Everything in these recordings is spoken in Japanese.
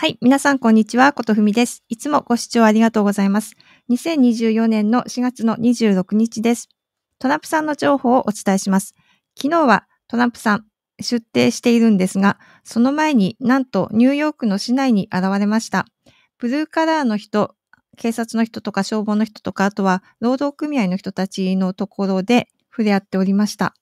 はい。皆さん、こんにちは。ことふみです。いつもご視聴ありがとうございます。2024年の4月の26日です。トランプさんの情報をお伝えします。昨日はトランプさん、出廷しているんですが、その前になんとニューヨークの市内に現れました。ブルーカラーの人、警察の人とか消防の人とか、あとは労働組合の人たちのところで触れ合っておりました。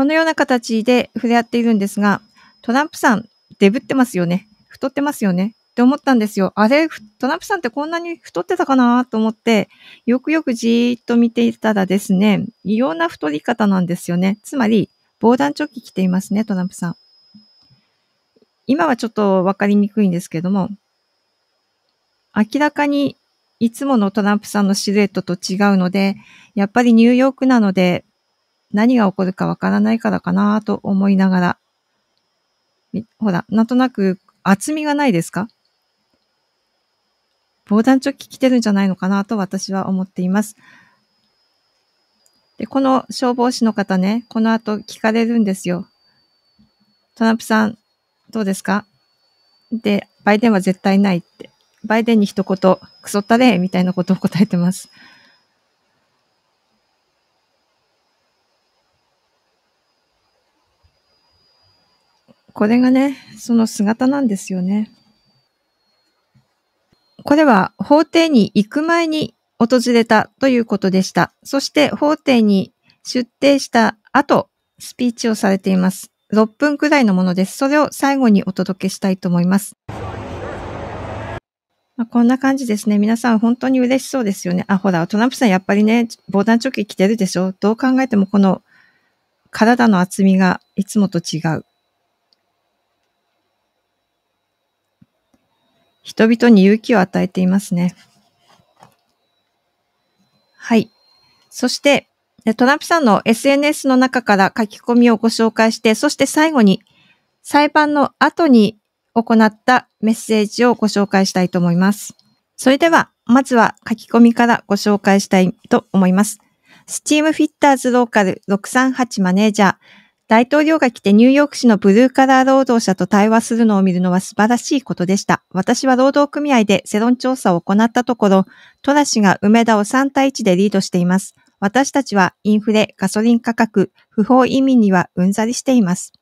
このような形で触れ合っているんですが、トランプさん、デブってますよね。太ってますよね。って思ったんですよ。あれ、トランプさんってこんなに太ってたかなと思って、よくよくじーっと見ていたらですね、異様な太り方なんですよね。つまり、防弾チョッキ着ていますね、トランプさん。今はちょっとわかりにくいんですけども、明らかにいつものトランプさんのシルエットと違うので、やっぱりニューヨークなので、何が起こるかわからないからかなと思いながら、ほら、なんとなく厚みがないですか防弾チョッキ着てるんじゃないのかなと私は思っています。で、この消防士の方ね、この後聞かれるんですよ。トランプさん、どうですかで、バイデンは絶対ないって。バイデンに一言、クソったれみたいなことを答えてます。これがね、その姿なんですよね。これは法廷に行く前に訪れたということでした。そして法廷に出廷した後、スピーチをされています。6分くらいのものです。それを最後にお届けしたいと思います。まあ、こんな感じですね。皆さん本当に嬉しそうですよね。あ、ほら、トランプさんやっぱりね、防弾チョッキ着てるでしょどう考えてもこの体の厚みがいつもと違う。人々に勇気を与えていますね。はい。そして、トランプさんの SNS の中から書き込みをご紹介して、そして最後に裁判の後に行ったメッセージをご紹介したいと思います。それでは、まずは書き込みからご紹介したいと思います。スチームフィッターズローカル638マネージャー、大統領が来てニューヨーク市のブルーカラー労働者と対話するのを見るのは素晴らしいことでした。私は労働組合で世論調査を行ったところ、トラ氏が梅田を3対1でリードしています。私たちはインフレ、ガソリン価格、不法移民にはうんざりしています。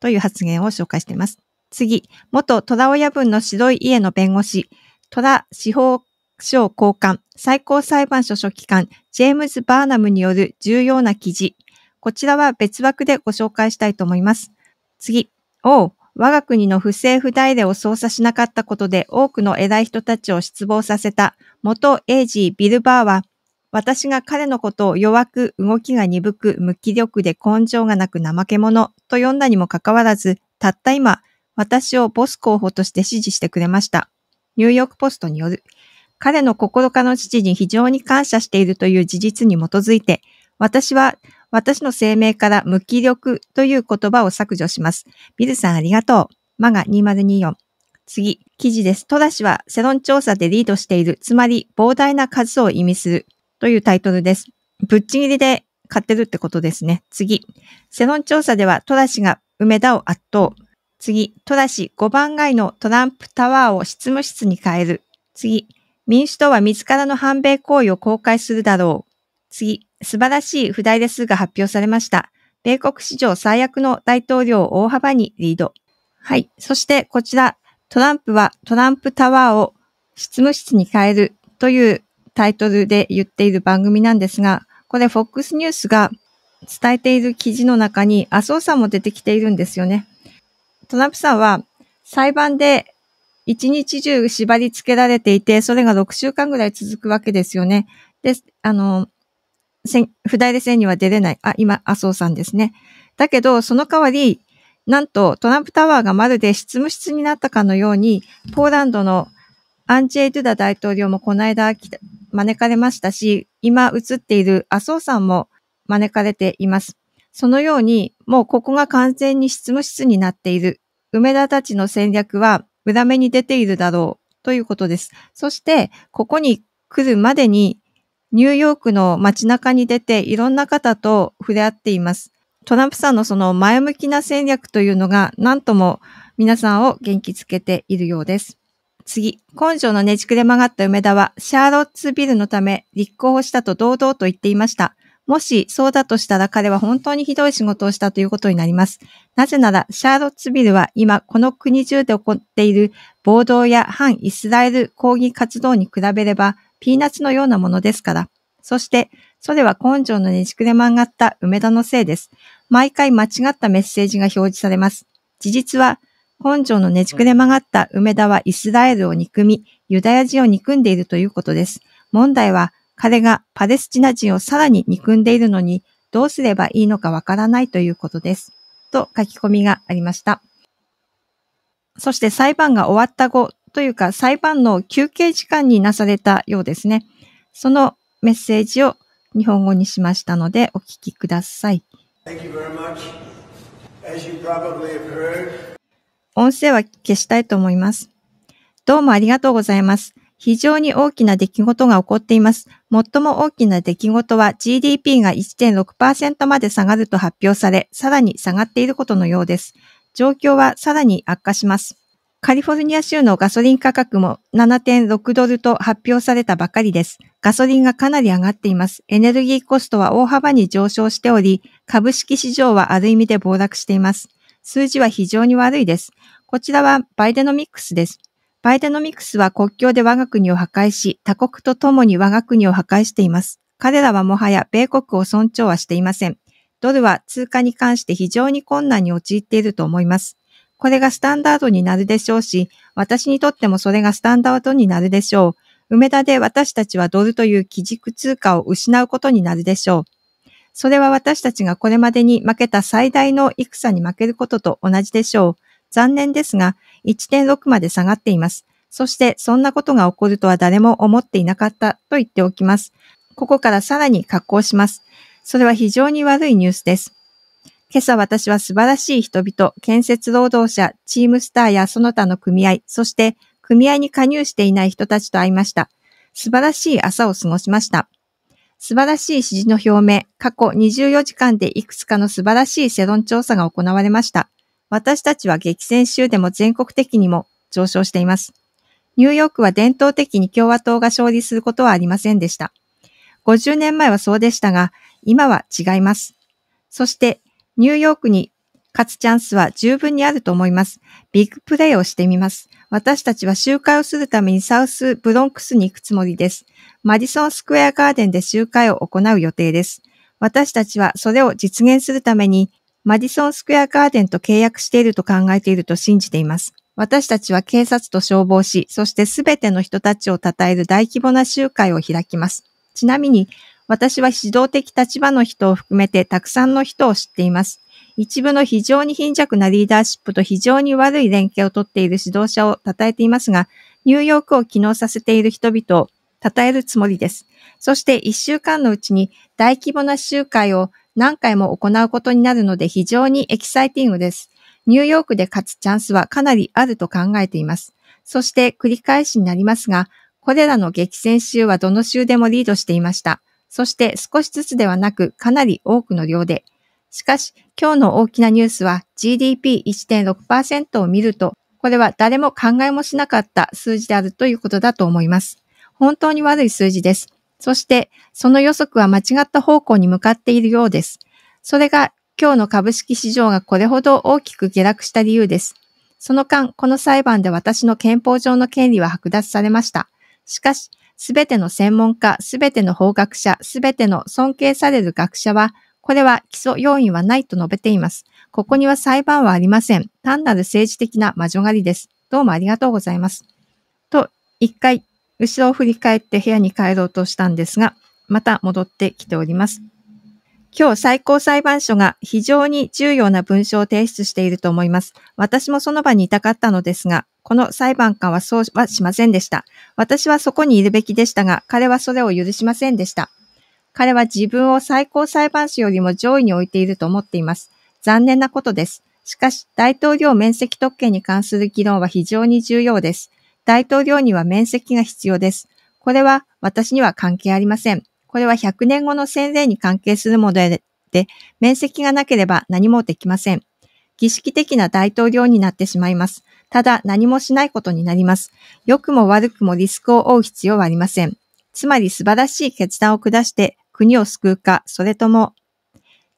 という発言を紹介しています。次、元虎親分の白い家の弁護士、虎司法省高官、最高裁判所書記官、ジェームズ・バーナムによる重要な記事、こちらは別枠でご紹介したいと思います。次、おう、我が国の不正不代でを操作しなかったことで多くの偉い人たちを失望させた元エイジー・ビルバーは、私が彼のことを弱く、動きが鈍く、無気力で根性がなく怠け者と呼んだにもかかわらず、たった今、私をボス候補として支持してくれました。ニューヨークポストによる。彼の心家の父に非常に感謝しているという事実に基づいて、私は私の声明から無気力という言葉を削除します。ビルさんありがとう。マガ2024。次、記事です。戸田氏は世論調査でリードしている、つまり膨大な数を意味するというタイトルです。ぶっちぎりで買ってるってことですね。次、世論調査では戸田氏が梅田を圧倒。次、戸田氏5番街のトランプタワーを執務室に変える。次、民主党は自らの反米行為を公開するだろう。次、素晴らしい不代ですが発表されました。米国史上最悪の大統領を大幅にリード。はい。そしてこちら、トランプはトランプタワーを執務室に変えるというタイトルで言っている番組なんですが、これ FOX ニュースが伝えている記事の中に麻生さんも出てきているんですよね。トランプさんは裁判で一日中縛り付けられていて、それが6週間ぐらい続くわけですよね。で、あの、不代で選には出れない。あ、今、麻生さんですね。だけど、その代わり、なんとトランプタワーがまるで執務室になったかのように、ポーランドのアンジェイ・ドゥダ大統領もこの間招かれましたし、今映っている麻生さんも招かれています。そのように、もうここが完全に執務室になっている。梅田たちの戦略は裏目に出ているだろうということです。そして、ここに来るまでにニューヨークの街中に出ていろんな方と触れ合っています。トランプさんのその前向きな戦略というのが何とも皆さんを元気づけているようです。次、根性のねじくれ曲がった梅田はシャーロッツビルのため立候補したと堂々と言っていました。もしそうだとしたら彼は本当にひどい仕事をしたということになります。なぜならシャーロッツビルは今この国中で起こっている暴動や反イスラエル抗議活動に比べればピーナツのようなものですから。そして、それは根性のねじくれ曲がった梅田のせいです。毎回間違ったメッセージが表示されます。事実は、根性のねじくれ曲がった梅田はイスラエルを憎み、ユダヤ人を憎んでいるということです。問題は、彼がパレスチナ人をさらに憎んでいるのに、どうすればいいのかわからないということです。と書き込みがありました。そして裁判が終わった後、というか裁判の休憩時間になされたようですね。そのメッセージを日本語にしましたのでお聞きください。音声は消したいと思います。どうもありがとうございます。非常に大きな出来事が起こっています。最も大きな出来事は GDP が1.6%まで下がると発表され、さらに下がっていることのようです。状況はさらに悪化します。カリフォルニア州のガソリン価格も7.6ドルと発表されたばかりです。ガソリンがかなり上がっています。エネルギーコストは大幅に上昇しており、株式市場はある意味で暴落しています。数字は非常に悪いです。こちらはバイデノミックスです。バイデノミクスは国境で我が国を破壊し、他国と共に我が国を破壊しています。彼らはもはや米国を尊重はしていません。ドルは通貨に関して非常に困難に陥っていると思います。これがスタンダードになるでしょうし、私にとってもそれがスタンダードになるでしょう。梅田で私たちはドルという基軸通貨を失うことになるでしょう。それは私たちがこれまでに負けた最大の戦に負けることと同じでしょう。残念ですが、1.6まで下がっています。そしてそんなことが起こるとは誰も思っていなかったと言っておきます。ここからさらに格好します。それは非常に悪いニュースです。今朝私は素晴らしい人々、建設労働者、チームスターやその他の組合、そして組合に加入していない人たちと会いました。素晴らしい朝を過ごしました。素晴らしい指示の表明、過去24時間でいくつかの素晴らしい世論調査が行われました。私たちは激戦州でも全国的にも上昇しています。ニューヨークは伝統的に共和党が勝利することはありませんでした。50年前はそうでしたが、今は違います。そして、ニューヨークに勝つチャンスは十分にあると思います。ビッグプレイをしてみます。私たちは集会をするためにサウスブロンクスに行くつもりです。マディソンスクエアガーデンで集会を行う予定です。私たちはそれを実現するためにマディソンスクエアガーデンと契約していると考えていると信じています。私たちは警察と消防士、そしてすべての人たちを称える大規模な集会を開きます。ちなみに、私は指導的立場の人を含めてたくさんの人を知っています。一部の非常に貧弱なリーダーシップと非常に悪い連携をとっている指導者を称えていますが、ニューヨークを機能させている人々を称えるつもりです。そして一週間のうちに大規模な集会を何回も行うことになるので非常にエキサイティングです。ニューヨークで勝つチャンスはかなりあると考えています。そして繰り返しになりますが、これらの激戦州はどの州でもリードしていました。そして少しずつではなくかなり多くの量で。しかし、今日の大きなニュースは GDP1.6% を見ると、これは誰も考えもしなかった数字であるということだと思います。本当に悪い数字です。そして、その予測は間違った方向に向かっているようです。それが今日の株式市場がこれほど大きく下落した理由です。その間、この裁判で私の憲法上の権利は剥奪されました。しかし、すべての専門家、すべての法学者、すべての尊敬される学者は、これは基礎要因はないと述べています。ここには裁判はありません。単なる政治的な魔女狩りです。どうもありがとうございます。と、一回、後ろを振り返って部屋に帰ろうとしたんですが、また戻ってきております。今日最高裁判所が非常に重要な文書を提出していると思います。私もその場にいたかったのですが、この裁判官はそうはしませんでした。私はそこにいるべきでしたが、彼はそれを許しませんでした。彼は自分を最高裁判所よりも上位に置いていると思っています。残念なことです。しかし、大統領面積特権に関する議論は非常に重要です。大統領には面積が必要です。これは私には関係ありません。これは100年後の先例に関係するもので、面積がなければ何もできません。儀式的な大統領になってしまいます。ただ何もしないことになります。良くも悪くもリスクを負う必要はありません。つまり素晴らしい決断を下して国を救うか、それとも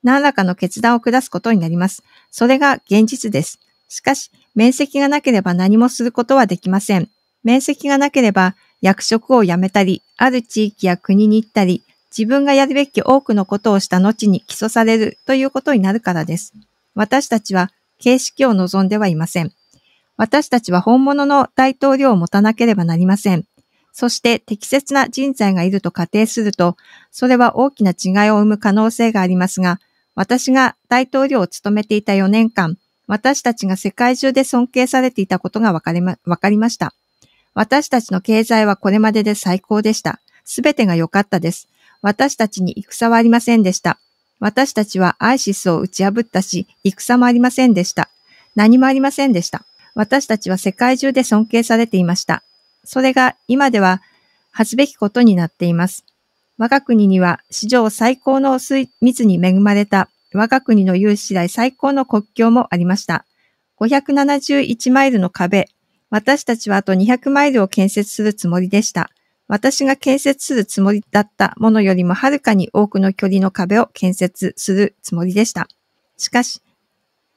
何らかの決断を下すことになります。それが現実です。しかし、面積がなければ何もすることはできません。面積がなければ役職を辞めたり、ある地域や国に行ったり、自分がやるべき多くのことをした後に起訴されるということになるからです。私たちは形式を望んではいません。私たちは本物の大統領を持たなければなりません。そして適切な人材がいると仮定すると、それは大きな違いを生む可能性がありますが、私が大統領を務めていた4年間、私たちが世界中で尊敬されていたことがわかりまかりました。私たちの経済はこれまでで最高でした。すべてが良かったです。私たちに戦はありませんでした。私たちはアイシスを打ち破ったし、戦もありませんでした。何もありませんでした。私たちは世界中で尊敬されていました。それが今では恥ずべきことになっています。我が国には史上最高の密に恵まれた我が国の有史来最高の国境もありました。571マイルの壁、私たちはあと200マイルを建設するつもりでした。私が建設するつもりだったものよりもはるかに多くの距離の壁を建設するつもりでした。しかし、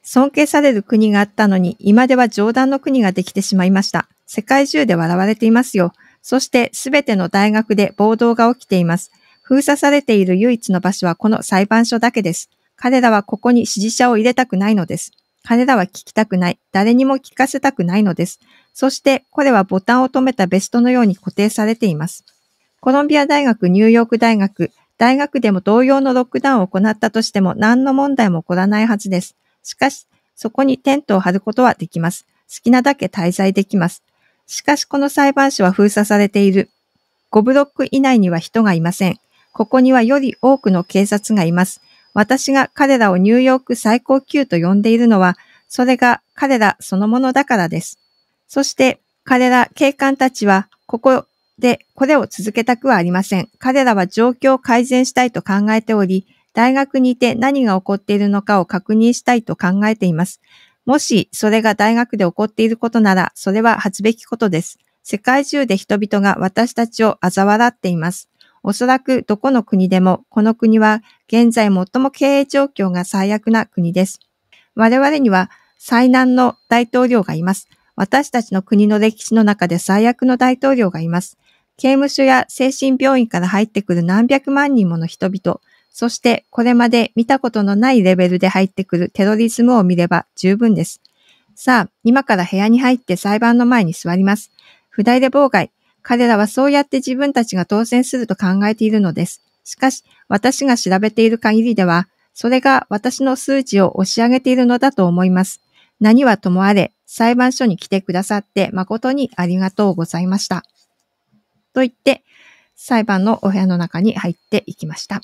尊敬される国があったのに、今では冗談の国ができてしまいました。世界中で笑われていますよ。そしてすべての大学で暴動が起きています。封鎖されている唯一の場所はこの裁判所だけです。彼らはここに支持者を入れたくないのです。彼らは聞きたくない。誰にも聞かせたくないのです。そして、これはボタンを止めたベストのように固定されています。コロンビア大学、ニューヨーク大学、大学でも同様のロックダウンを行ったとしても何の問題も起こらないはずです。しかし、そこにテントを張ることはできます。好きなだけ滞在できます。しかしこの裁判所は封鎖されている。5ブロック以内には人がいません。ここにはより多くの警察がいます。私が彼らをニューヨーク最高級と呼んでいるのは、それが彼らそのものだからです。そして彼ら警官たちは、ここでこれを続けたくはありません。彼らは状況を改善したいと考えており、大学にいて何が起こっているのかを確認したいと考えています。もし、それが大学で起こっていることなら、それは恥ずべきことです。世界中で人々が私たちを嘲笑っています。おそらくどこの国でも、この国は現在最も経営状況が最悪な国です。我々には災難の大統領がいます。私たちの国の歴史の中で最悪の大統領がいます。刑務所や精神病院から入ってくる何百万人もの人々、そして、これまで見たことのないレベルで入ってくるテロリズムを見れば十分です。さあ、今から部屋に入って裁判の前に座ります。不代で妨害。彼らはそうやって自分たちが当選すると考えているのです。しかし、私が調べている限りでは、それが私の数値を押し上げているのだと思います。何はともあれ、裁判所に来てくださって誠にありがとうございました。と言って、裁判のお部屋の中に入っていきました。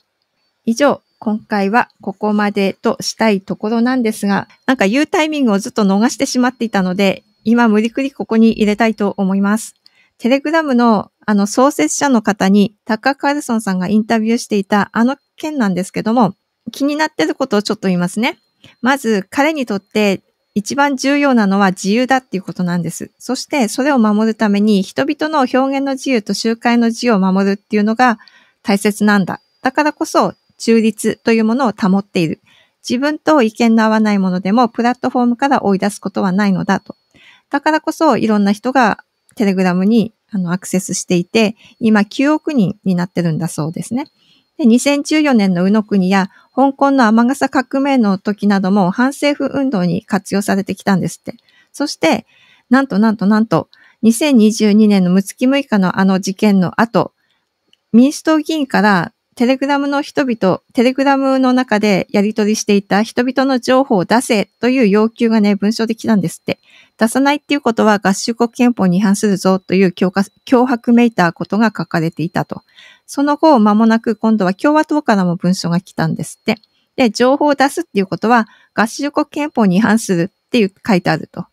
以上、今回はここまでとしたいところなんですが、なんか言うタイミングをずっと逃してしまっていたので、今無理くりここに入れたいと思います。テレグラムのあの創設者の方にタッカー・カールソンさんがインタビューしていたあの件なんですけども、気になってることをちょっと言いますね。まず彼にとって一番重要なのは自由だっていうことなんです。そしてそれを守るために人々の表現の自由と集会の自由を守るっていうのが大切なんだ。だからこそ中立というものを保っている。自分と意見の合わないものでもプラットフォームから追い出すことはないのだと。だからこそいろんな人がテレグラムにあのアクセスしていて、今9億人になってるんだそうですね。で2014年の宇野国や香港の天笠革命の時なども反政府運動に活用されてきたんですって。そして、なんとなんとなんと、2022年の6月6日のあの事件の後、民主党議員からテレグラムの人々、テレグラムの中でやり取りしていた人々の情報を出せという要求がね、文章で来たんですって。出さないっていうことは合衆国憲法に違反するぞという脅迫めいたことが書かれていたと。その後、間もなく今度は共和党からも文章が来たんですって。で、情報を出すっていうことは合衆国憲法に違反するっていう書いてあると。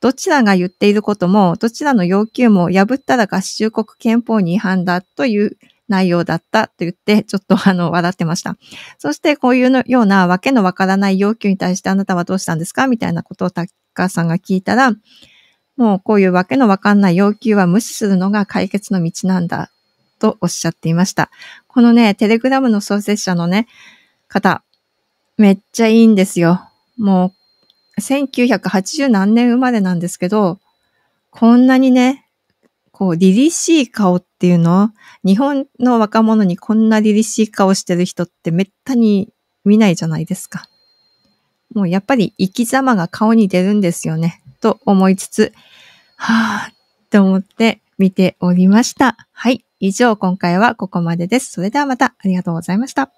どちらが言っていることも、どちらの要求も破ったら合衆国憲法に違反だという内容だったと言って、ちょっとあの、笑ってました。そして、こういうのようなわけのわからない要求に対してあなたはどうしたんですかみたいなことをタッカーさんが聞いたら、もうこういうわけのわかんない要求は無視するのが解決の道なんだとおっしゃっていました。このね、テレグラムの創設者のね、方、めっちゃいいんですよ。もう、1980何年生まれなんですけど、こんなにね、こう、凛々しい顔っていうの日本の若者にこんな凛々しい顔してる人ってめったに見ないじゃないですか。もうやっぱり生き様が顔に出るんですよね、と思いつつ、はぁ、と思って見ておりました。はい。以上、今回はここまでです。それではまた、ありがとうございました。